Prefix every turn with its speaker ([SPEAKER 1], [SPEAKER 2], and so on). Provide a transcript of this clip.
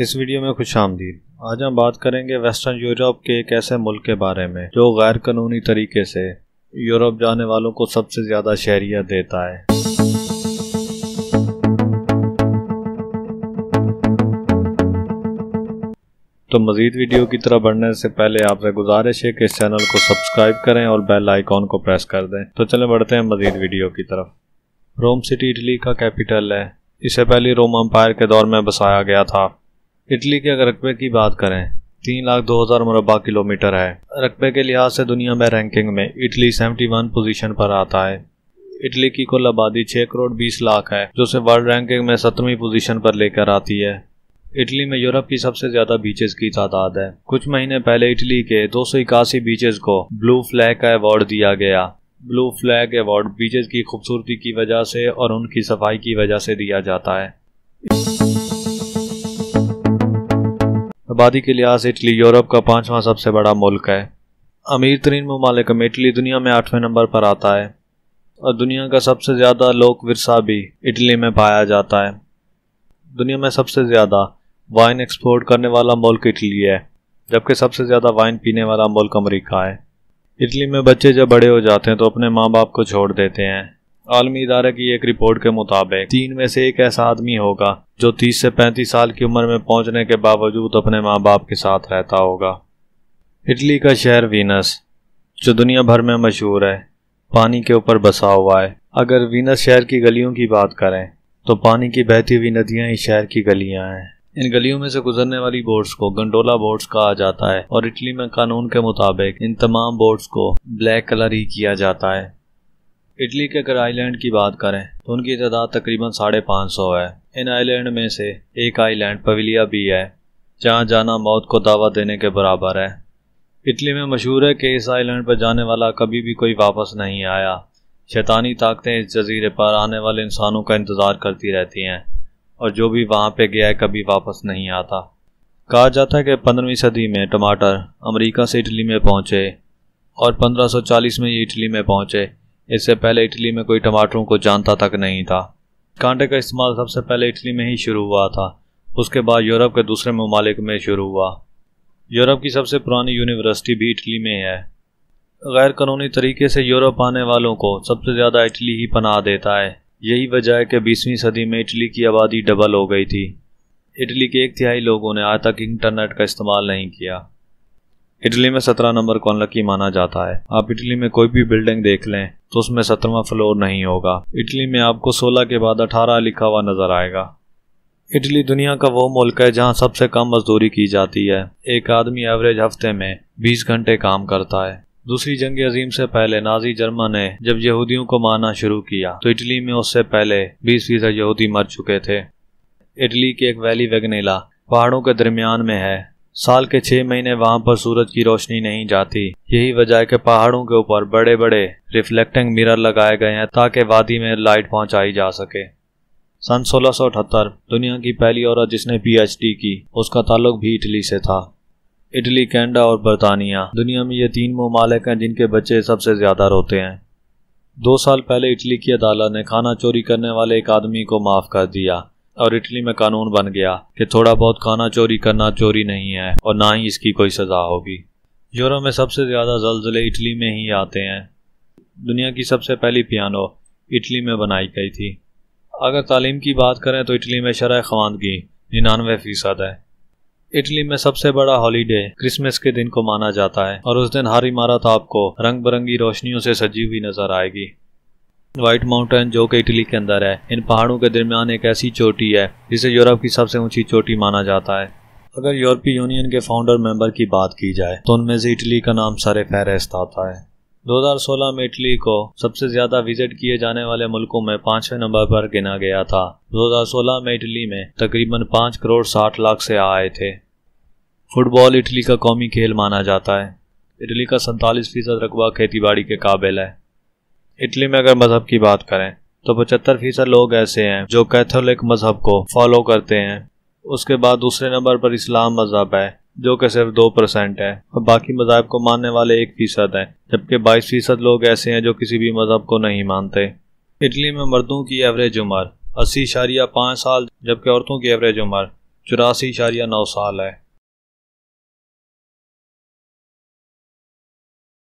[SPEAKER 1] इस वीडियो में खुश आमदीद आज हम बात करेंगे वेस्टर्न यूरोप के एक ऐसे मुल्क के बारे में जो गैर कानूनी तरीके से यूरोप जाने वालों को सबसे ज़्यादा शहरियत देता है तो मज़ीद वीडियो की तरफ बढ़ने से पहले आपसे गुजारिश है कि इस चैनल को सब्सक्राइब करें और बेल आइकॉन को प्रेस कर दें तो चले बढ़ते हैं मज़ीद वीडियो की तरफ रोम सिटी इटली का कैपिटल है इसे पहले रोम अम्पायर के दौर में बसाया गया था इटली के अगर रकबे की बात करें तीन लाख दो हज़ार मुरबा किलोमीटर है रकबे के लिहाज से दुनिया में रैंकिंग में इटली सेवेंटी वन पोजीशन पर आता है इटली की कुल आबादी छह करोड़ बीस लाख है जो उसे वर्ल्ड रैंकिंग में सत्रहवीं पोजीशन पर लेकर आती है इटली में यूरोप की सबसे ज़्यादा बीचेस की तादाद है कुछ महीने पहले इटली के दो सौ इक्यासी बीचेस को ब्लू फ्लैग का अवार्ड दिया गया ब्लू फ्लैग अवार्ड बीचेस की खूबसूरती की वजह से और उनकी सफाई की वजह से दिया जाता है आबादी के लिहाज से इटली यूरोप का पाँचवा सबसे बड़ा मुल्क है अमीर तरीन ममालिक में इटली दुनिया में आठवें नंबर पर आता है और दुनिया का सबसे ज़्यादा लोक विरसा भी इटली में पाया जाता है दुनिया में सबसे ज़्यादा वाइन एक्सपोर्ट करने वाला मुल्क इटली है जबकि सबसे ज़्यादा वाइन पीने वाला मुल्क अमरीका है इटली में बच्चे जब बड़े हो जाते हैं तो अपने माँ बाप को छोड़ देते हैं आलमी इदारे की एक रिपोर्ट के मुताबिक तीन में से एक ऐसा आदमी होगा जो 30 से 35 साल की उम्र में पहुंचने के बावजूद अपने माँ बाप के साथ रहता होगा इटली का शहर वीनस जो दुनिया भर में मशहूर है पानी के ऊपर बसा हुआ है अगर वीनस शहर की गलियों की बात करें तो पानी की बहती हुई नदियाँ ही शहर की गलियाँ हैं इन गलियों में से गुजरने वाली बोट्स को गंडोला बोट्स कहा जाता है और इटली में कानून के मुताबिक इन तमाम बोट्स को ब्लैक कलर ही किया जाता है इटली के अगर आइलैंड की बात करें तो उनकी तादाद तकरीबन साढ़े पाँच सौ है इन आइलैंड में से एक आइलैंड पविलिया भी है जहाँ जाना मौत को दावा देने के बराबर है इटली में मशहूर है कि इस आइलैंड पर जाने वाला कभी भी कोई वापस नहीं आया शैतानी ताकतें इस जजीरे पर आने वाले इंसानों का इंतज़ार करती रहती हैं और जो भी वहाँ पर गया है कभी वापस नहीं आता कहा जाता है कि पंद्रहवीं सदी में टमाटर अमरीका से इटली में पहुँचे और चालीस में ये इटली में पहुँचे इससे पहले इटली में कोई टमाटरों को जानता तक नहीं था कांटे का इस्तेमाल सबसे पहले इटली में ही शुरू हुआ था उसके बाद यूरोप के दूसरे ममालिक में शुरू हुआ यूरोप की सबसे पुरानी यूनिवर्सिटी भी इटली में है गैर कानूनी तरीके से यूरोप आने वालों को सबसे ज़्यादा इटली ही पनाह देता है यही वजह है कि बीसवीं सदी में इटली की आबादी डबल हो गई थी इटली के एक तिहाई लोगों ने आज तक इंटरनेट का इस्तेमाल नहीं किया इटली में सत्रह नंबर कौन लकी माना जाता है आप इटली में कोई भी बिल्डिंग देख लें तो उसमें सत्रहवा फ्लोर नहीं होगा इटली में आपको सोलह के बाद अठारह लिखा हुआ नजर आएगा इटली दुनिया का वो मुल्क है जहाँ सबसे कम मजदूरी की जाती है एक आदमी एवरेज हफ्ते में बीस घंटे काम करता है दूसरी जंग अजीम से पहले नाजी जर्मन ने जब यहूदियों को मारना शुरू किया तो इटली में उससे पहले बीस फीसद यहूदी मर चुके थे इटली की एक वैली वेगनेला पहाड़ों के दरमियान में है साल के छह महीने वहां पर सूरज की रोशनी नहीं जाती यही वजह है कि पहाड़ों के ऊपर बड़े बड़े रिफ्लेक्टिंग मिरर लगाए गए हैं ताकि वादी में लाइट पहुंचाई जा सके सन सोलह दुनिया की पहली औरत जिसने पीएचडी की उसका ताल्लुक भी इटली से था इटली कैनेडा और बरतानिया दुनिया में ये तीन ममालिक हैं जिनके बच्चे सबसे ज़्यादा रोते हैं दो साल पहले इटली की अदालत ने खाना चोरी करने वाले एक आदमी को माफ़ कर दिया और इटली में कानून बन गया कि थोड़ा बहुत खाना चोरी करना चोरी नहीं है और ना ही इसकी कोई सज़ा होगी यूरोप में सबसे ज़्यादा जलजिले इटली में ही आते हैं दुनिया की सबसे पहली पियानो इटली में बनाई गई थी अगर तालीम की बात करें तो इटली में शरा खवानगी निन्यानवे फ़ीसद है इटली में सबसे बड़ा हॉलीडे क्रिसमस के दिन को माना जाता है और उस दिन हर इमारत आपको रंग बिरंगी रोशनियों से सजी हुई नजर आएगी व्हाइट माउंटेन जो कि इटली के अंदर है इन पहाड़ों के दरमियान एक ऐसी चोटी है जिसे यूरोप की सबसे ऊंची चोटी माना जाता है अगर यूरोपीय यूनियन के फाउंडर मेंबर की बात की जाए तो उनमें से इटली का नाम सारे फहरिस्त आता है 2016 में इटली को सबसे ज्यादा विजिट किए जाने वाले मुल्कों में पांचवें नंबर पर गिना गया था 2016 में इटली में तकरीबन पाँच करोड़ साठ लाख से आए थे फुटबॉल इटली का कौमी खेल माना जाता है इटली का सैंतालीस फीसद रकबा खेती बाड़ी के काबिल है इटली में अगर मजहब की बात करें तो पचहत्तर फीसद लोग ऐसे हैं जो कैथोलिक मजहब को फॉलो करते हैं उसके बाद दूसरे नंबर पर इस्लाम मजहब है जो कि सिर्फ दो परसेंट है और बाकी मजहब को मानने वाले एक फीसद है जबकि बाईस फीसद लोग ऐसे हैं जो किसी भी मजहब को नहीं मानते इटली में मर्दों की एवरेज उम्र अस्सी साल जबकि औरतों की एवरेज उम्र चौरासी नौ साल है